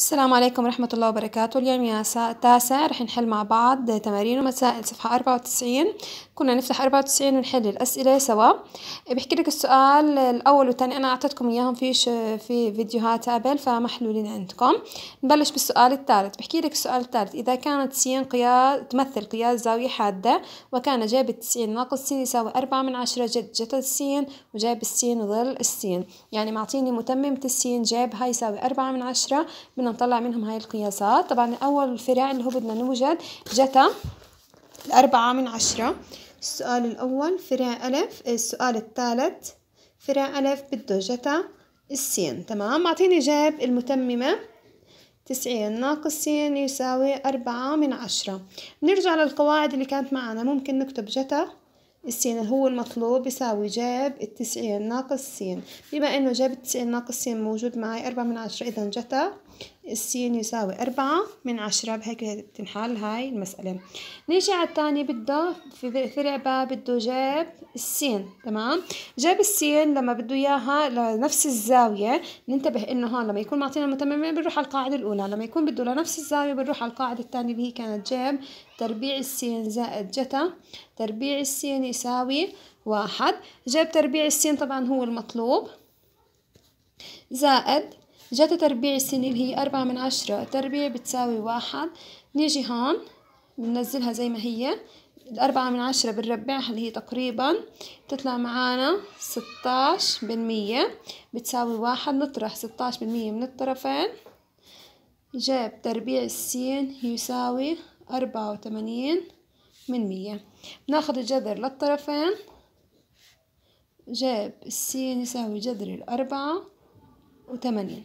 السلام عليكم ورحمة الله وبركاته اليوم يا تاسع رح نحل مع بعض تمارين ومسائل صفحة أربعة وتسعين كنا نفتح أربعة وتسعين ونحل الأسئلة سوا بحكي لك السؤال الأول والثاني أنا أعطيتكم إياهم في في فيديوهات قبل فمحلولين عندكم نبلش بالسؤال الثالث بحكي لك السؤال الثالث إذا كانت سين قياس تمثل قياس زاوية حادة وكان جاب التسعين ناقص سين يساوي أربعة من عشرة جد جت السين وجاب السين وظل السين يعني معطيني متممة جاب هاي يساوي أربعة من عشرة من نطلع منهم هاي القياسات طبعا أول فرع اللي هو بدنا نوجد جتا الأربعة من عشرة السؤال الأول فرع ألف السؤال الثالث فرع ألف بده جتا السين تمام اعطيني جاب المتممة تسعين ناقص سين يساوي أربعة من عشرة بنرجع للقواعد اللي كانت معنا ممكن نكتب جتا السين اللي هو المطلوب يساوي جاب التسعين ناقص سين بما إنه جاب التسعين ناقص سين موجود معي أربعة من عشرة إذا جتا السين يساوي أربعة من عشرة بهيك بتنحل هاي المسألة نيجي على الثانية بده في فرع باء بده جاب السين تمام جاب السين لما بده إياها لنفس الزاوية ننتبه إنه هون لما يكون معطينا متممين بنروح على القاعدة الأولى لما يكون بده لنفس الزاوية بنروح على القاعدة الثانية اللي هي كانت جاب تربيع السين زائد جتا تربيع السين يساوي واحد جاب تربيع السين طبعا هو المطلوب زائد جت تربيع السنة اللي هي أربعة من عشرة تربيع بتساوي واحد نيجي هون بننزلها زي ما هي الأربعة من عشرة بنربعها اللي هي تقريبا تطلع معانا ستاش بالمية بتساوي واحد نطرح ستاش بالمية من الطرفين جاب تربيع السين يساوي أربعة وثمانين من مية بناخد الجذر للطرفين جاب السين يساوي جذر الأربعة وثمانين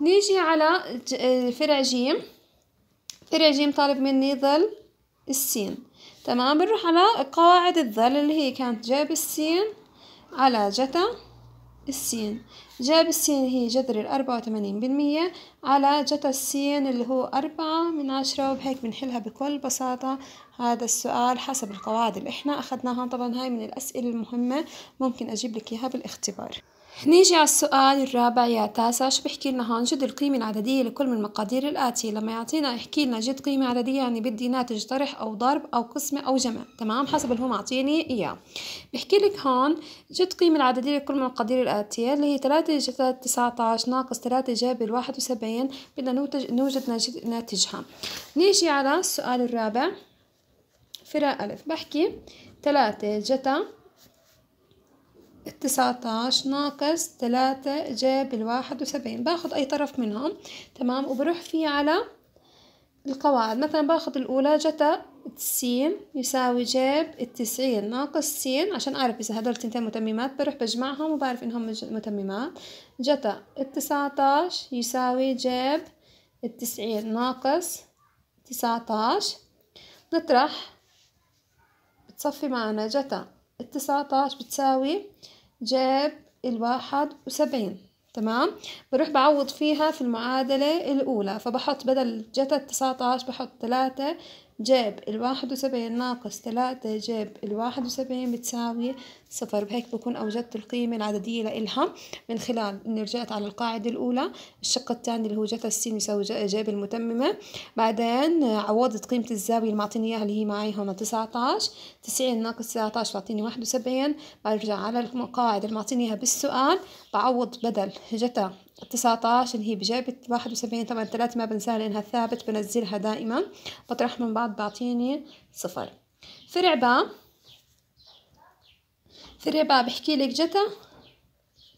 نيجي على فرع ج آه، فرع ج طالب مني ظل السين تمام بنروح على قواعد الظل اللي هي كانت جاب السين على جتا السين جاب السين هي جذر الأربعة وثمانين بالمية على جتا السين اللي هو أربعة من عشرة وبهيك بنحلها بكل بساطة هذا السؤال حسب القواعد اللي احنا أخذناها طبعا هاي من الأسئلة المهمة ممكن أجيب لك إياها بالاختبار نيجي على السؤال الرابع يا تاسع شو بحكي لنا هون جد القيمة العددية لكل من المقادير الآتية لما يعطينا يحكي لنا جد قيمة عددية يعني بدي ناتج طرح أو ضرب أو قسمة أو جمع تمام حسب اللي هو معطيني إياه بحكي لك هون جد قيمة العددية لكل من المقادير الآتية اللي هي تلاتة 3 تسعة عشر ناقص 3 جاب وسبعين بدنا نوجد نوجد ناتجها نيجي على السؤال الرابع فرق ألف بحكي تلاتة جتا التسعتاش ناقص تلاتة جاب الواحد وسبعين باخد أي طرف منهم تمام وبروح فيه على القواعد مثلا باخد الأولى جتا تسين يساوي جاب التسعين ناقص سين عشان أعرف إذا هدول التنتين متممات بروح بجمعهم وبعرف إنهم متممات جتا التسعتاش يساوي جاب التسعين ناقص تسعتاش نطرح بتصفي معنا جتا التسعتاش بتساوي جاب الواحد وسبعين تمام بروح بعوض فيها في المعادلة الأولى فبحط بدل جتا التسعتاش بحط تلاتة جاب الواحد وسبعين ناقص تلاتة جاب الواحد وسبعين بتساوي صفر بهيك بكون أوجدت القيمة العددية لإلها من خلال إني رجعت على القاعدة الأولى الشق الثانية اللي هو جتا السين يساوي جاب المتممة بعدين عوضت قيمة الزاوية اللي معطيني إياها اللي هي معي هون تسعتاش تسعين ناقص تسعتاش بعطيني واحد وسبعين برجع على القاعدة اللي معطيني إياها بالسؤال بعوض بدل جتا 19 اللي هي بجيبة واحد وسبعين طبعا الثلاثة ما بنساها لأنها ثابت بنزلها دائما بطرح من بعض بعطيني صفر فرع باء فرع باء بحكي لك جتا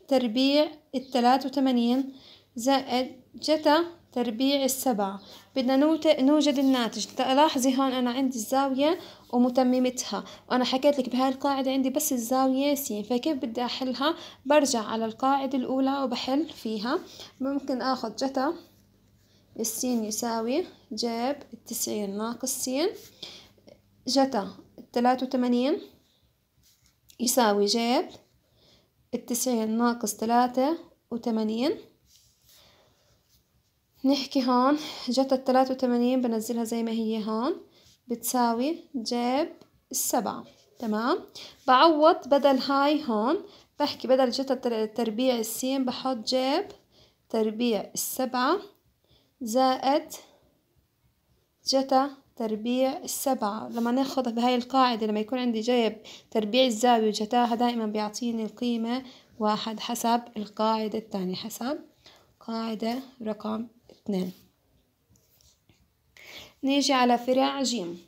تربيع الثلاثة وثمانين زائد جتا تربيع السبعة بدنا نوجد الناتج لاحظي هون أنا عندي الزاوية ومتممتها وأنا حكيت لك بهاي القاعدة عندي بس الزاوية س فكيف بدي أحلها برجع على القاعدة الأولى وبحل فيها ممكن آخذ جتا السين يساوي جاب التسعين ناقص سين جتا الثلاثة وتمانين يساوي جاب التسعين ناقص تلاتة وتمانين نحكي هون جت التلاتة وتمانين بنزلها زي ما هي هون بتساوي جاب السبعة تمام بعوض بدل هاي هون بحكي بدل جتا تربيع السين بحط جاب تربيع السبعة زائد جتا تربيع السبعة لما ناخذ بهاي القاعدة لما يكون عندي جايب تربيع الزاوية وجتاها دائما بيعطيني القيمة واحد حسب القاعدة الثانية حسب قاعدة رقم اتنين نيجي على فرع جيم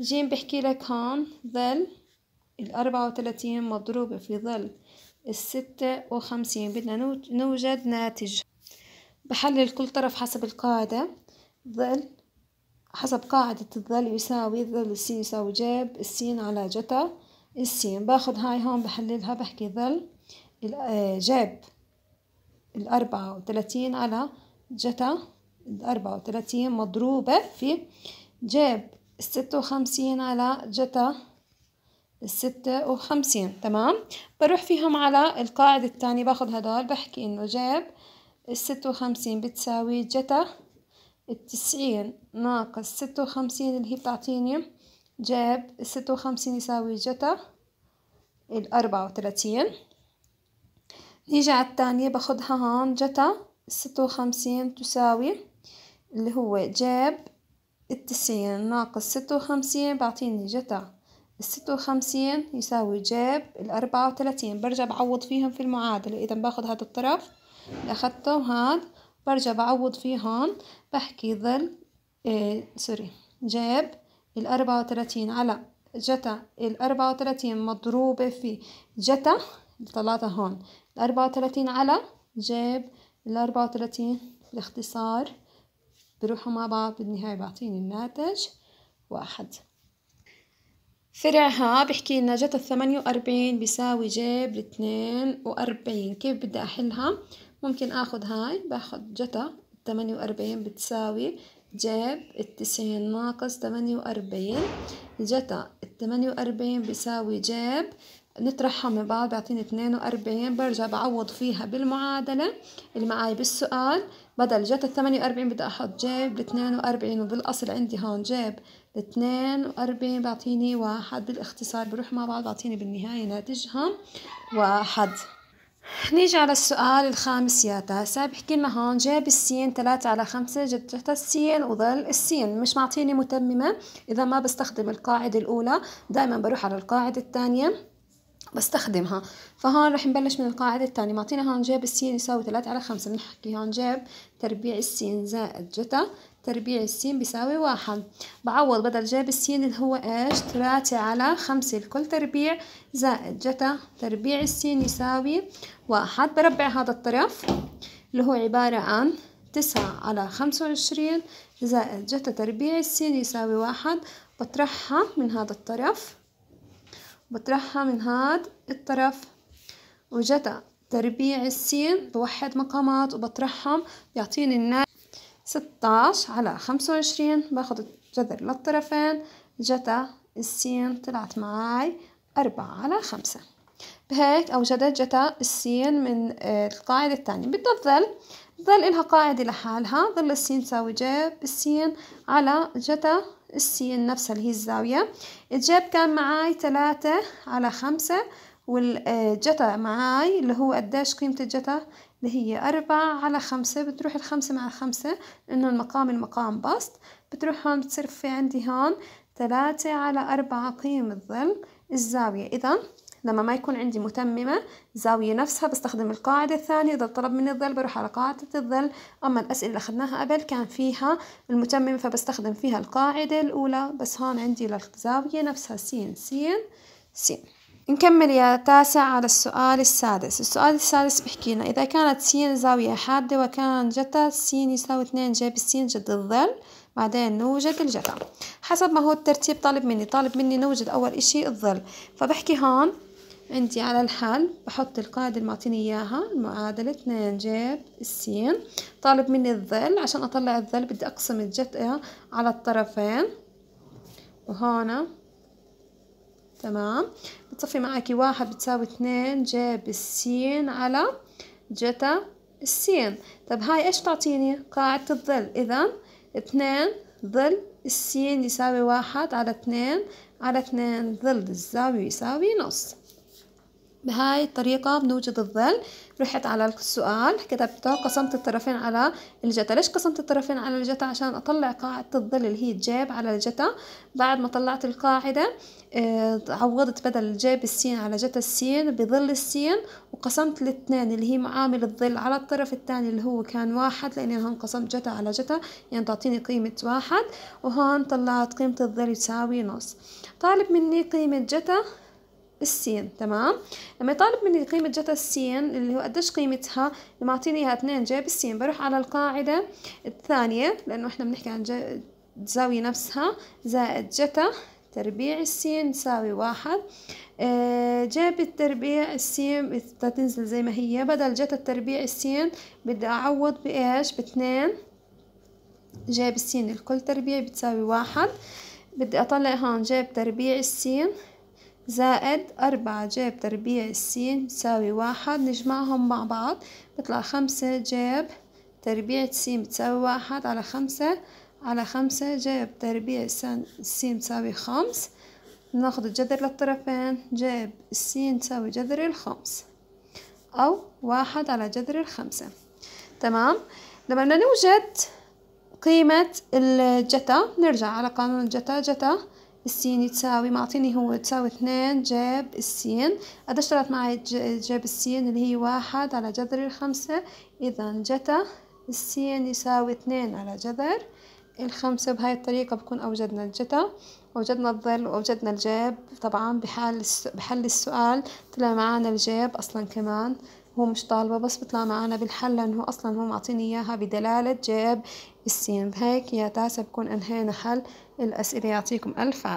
جيم بحكي لك هون ظل الأربعة وثلاثين مضروبة في ظل الستة وخمسين بدنا نوجد ناتج بحلل كل طرف حسب القاعدة ظل حسب قاعدة الظل يساوي ظل السين يساوي جاب السين على جتا السين باخد هاي هون بحللها بحكي ظل آه، جاب الأربعة وتلاتين على جتا الأربعة وتلاتين مضروبة في جاب الستة وخمسين على جتا الستة وخمسين تمام بروح فيهم على القاعدة الثانية باخد هدول بحكي إنه جاب الستة وخمسين بتساوي جتا التسعين ناقص ستة وخمسين اللي هي بتعطيني جاب الستة وخمسين يساوي جتا الأربعة وتلاتين نيجي على الثانية باخدها هون جتا ستة وخمسين تساوي اللي هو جاب التسعين ناقص ستة وخمسين بعطيني جتا الستة وخمسين يساوي جاب الأربعة وثلاثين برجع بعوض فيهم في المعادلة إذا باخد هذا الطرف اللي أخدته وهاد برجع بعوض فيهم بحكي ظل إيه سوري جاب الأربعة وثلاثين على جتا الأربعة وثلاثين مضروبة في جتا الثلاثة هون الأربعة وثلاثين على جيب الأربعة وثلاثين باختصار بروحوا مع بعض بالنهاية بعطيني الناتج واحد فرعها بحكي لنا جت الثمانية وأربعين بيساوي جيب الاثنين وأربعين كيف بدي أحلها ممكن أخذ هاي باخذ جتا الثمانية وأربعين بتساوي جيب التسعين ناقص ثمانية وأربعين جتا الثمانية وأربعين بيساوي جيب نطرحها من بعض بيعطيني اثنين وأربعين برجع بعوض فيها بالمعادلة اللي معاي بالسؤال بدل جت الثمانية وأربعين بدي أحط جيب ال وأربعين وبالأصل عندي هون جيب ال وأربعين بعطيني واحد بالاختصار بروح مع بعض بعطيني بالنهاية ناتجها واحد نيجي على السؤال الخامس يا تاسع بحكي لنا هون جاب السين 3 على خمسة تحت السين وظل السين مش معطيني متممة إذا ما بستخدم القاعدة الأولى دائما بروح على القاعدة الثانية بستخدمها فهون رح نبلش من القاعدة الثانية معطينا هون جيب السين يساوي ثلاثة على خمسة بنحكي هون جيب تربيع السين زائد جتا تربيع السين بيساوي واحد بعوض بدل جيب السين اللي هو ايش ثلاثة على خمسة لكل تربيع زائد جتا تربيع السين يساوي واحد بربع هذا الطرف اللي هو عبارة عن تسعة على خمسة وعشرين زائد جتا تربيع السين يساوي واحد بطرحها من هذا الطرف بطرحها من هاد الطرف وجتا تربيع السين بوحد مقامات وبطرحهم بيعطيني الناتج ستاش على خمسة وعشرين باخد الجذر للطرفين جتا السين طلعت معاي أربعة على خمسة بهيك أوجدت جتا السين من آه، القاعدة الثانية بدها تظل ظل إلها قاعدة لحالها ظل السين تساوي جيب السين على جتا السين نفسها اللي هي الزاوية الجيب كان معاي ثلاثة على خمسة والجتا آه، معاي اللي هو قديش قيمة الجتا اللي هي أربعة على خمسة بتروح الخمسة مع خمسة لأنه المقام المقام بسط بتروح هون بتصير في عندي هون ثلاثة على أربعة قيمة الظل الزاوية إذا لما ما يكون عندي متممة زاوية نفسها بستخدم القاعدة الثانية إذا طلب مني الظل بروح على قاعدة الظل أما الأسئلة اللي أخذناها قبل كان فيها المتممة فبستخدم فيها القاعدة الأولى بس هون عندي للزاوية نفسها سين سين سين نكمل يا تاسع على السؤال السادس السؤال السادس بحكي لنا إذا كانت سين زاوية حادة وكان جتا سين يساوي اثنين جيب السين جد الظل بعدين نوجد الجتا حسب ما هو الترتيب طالب مني طالب مني نوجد أول إشي الظل فبحكي هون عندي على الحل بحط القاعدة اللي معطيني إياها المعادلة اثنين جيب السين طالب مني الظل عشان أطلع الظل بدي أقسم الجت على الطرفين وهنا تمام بتصفي معاكي واحد بتساوي اثنين جيب السين على جتا السين طب هاي ايش تعطيني قاعدة الظل اذا اثنين ظل السين يساوي واحد على اثنين على اثنين ظل الزاوية يساوي نص بهاي الطريقة بنوجد الظل رحت على السؤال كتبته قسمت الطرفين على الجتا ليش قسمت الطرفين على الجتا عشان أطلع قاعدة الظل اللي هي الجيب على الجتا بعد ما طلعت القاعدة آه، عوضت بدل الجيب السين على جتا السين بظل السين وقسمت الاثنين اللي هي معامل الظل على الطرف الثاني اللي هو كان واحد لأني هون قسمت جتا على جتا يعني تعطيني قيمة واحد وهون طلعت قيمة الظل تساوي نص طالب مني قيمة جتا السين تمام لما يطالب مني قيمة جتا السين اللي هو قديش قيمتها معطيني اياها 2 جاب السين بروح على القاعدة الثانية لأنه احنا بنحكي عن الزاوية نفسها زائد جتا تربيع السين يساوي واحد آه، جاب التربيع السين تنزل زي ما هي بدل جت التربيع السين بدي أعوض بإيش باثنين جاب السين الكل تربيع بتساوي واحد بدي أطلع هون جاب تربيع السين زائد أربعة جيب تربيع السين بتساوي واحد نجمعهم مع بعض بطلع خمسة جيب تربيع السين بتساوي واحد على خمسة على خمسة جيب تربيع السين بتساوي خمس ناخد الجذر للطرفين جيب السين تساوي جذر الخمس أو واحد على جذر الخمسة تمام لما بدنا نوجد قيمة الجتا نرجع على قانون الجتا جتا السين يتساوي معطيني هو تساوي اثنين جاب السين قد طلعت معي جاب السين اللي هي واحد على جذر الخمسة إذا جتا السين يساوي اثنين على جذر الخمسة بهاي الطريقة بكون أوجدنا الجتا أوجدنا الظل وأوجدنا الجاب طبعا بحال بحل السؤال طلع معانا الجاب أصلا كمان هو مش طالبة بس بطلع معانا بالحل لأنه أصلا هو معطيني إياها بدلالة جاب السين بهيك يا تاسع بكون أنهينا حل الأسئلة يعطيكم ألف عام